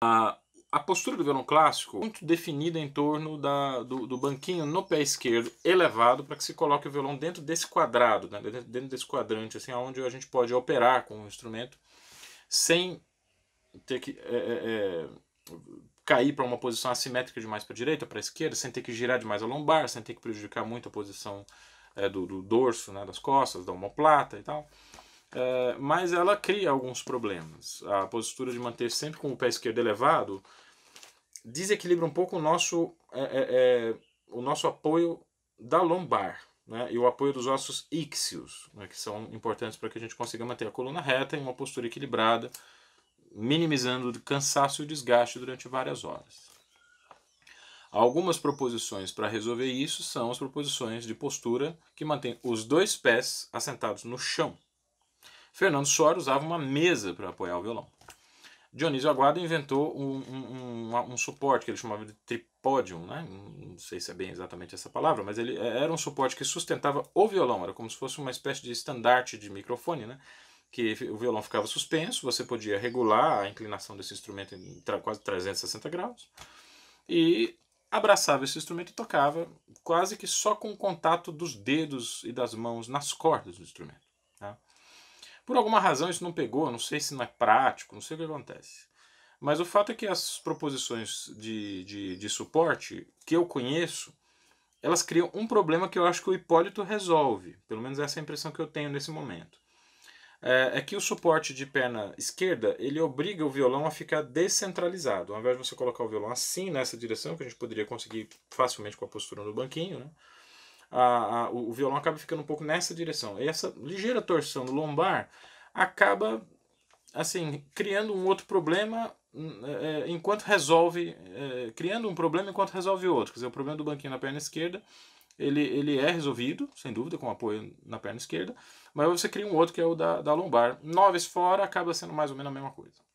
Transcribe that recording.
a, a postura do violão clássico é muito definida em torno da, do, do banquinho no pé esquerdo elevado para que se coloque o violão dentro desse quadrado, né? dentro desse quadrante, assim, onde a gente pode operar com o instrumento sem ter que é, é, é cair para uma posição assimétrica demais para a direita, para a esquerda, sem ter que girar demais a lombar, sem ter que prejudicar muito a posição é, do, do, dorso, né, das costas, da omoplata e tal é, mas ela cria alguns problemas. A postura de manter sempre com o pé esquerdo elevado desequilibra um pouco o nosso, é, é, é, o nosso apoio da lombar né, e o apoio dos ossos íxios, né, que são importantes para que a gente consiga manter a coluna reta em uma postura equilibrada, minimizando o cansaço e o desgaste durante várias horas. Algumas proposições para resolver isso são as proposições de postura que mantém os dois pés assentados no chão. Fernando Sor usava uma mesa para apoiar o violão. Dionísio Aguado inventou um, um, um, um, suporte que ele chamava de tripódium, né? não sei se é bem exatamente essa palavra, mas ele é, era um suporte que sustentava o violão, era como se fosse uma espécie de estandarte de microfone, né? que o violão ficava suspenso, você podia regular a inclinação desse instrumento em quase 360 graus, e abraçava esse instrumento e tocava quase que só com o contato dos dedos e das mãos nas cordas do instrumento. Tá? Por alguma razão isso não pegou, não sei se não é prático, não sei o que acontece. Mas o fato é que as proposições de, de, de suporte que eu conheço, elas criam um problema que eu acho que o Hipólito resolve. Pelo menos essa é a impressão que eu tenho nesse momento. É, é que o suporte de perna esquerda, ele obriga o violão a ficar descentralizado. Ao invés de você colocar o violão assim, nessa direção, que a gente poderia conseguir facilmente com a postura no banquinho, né? a, a, o, violão acaba ficando um pouco nessa direção. E essa ligeira torção do lombar acaba assim criando um outro problema hum, é, é, enquanto resolve é, criando um problema enquanto resolve outro quer dizer o problema do banquinho na perna esquerda ele, ele é resolvido sem dúvida com apoio na perna esquerda mas você cria um outro que é o da, da lombar noves fora acaba sendo mais ou menos a mesma coisa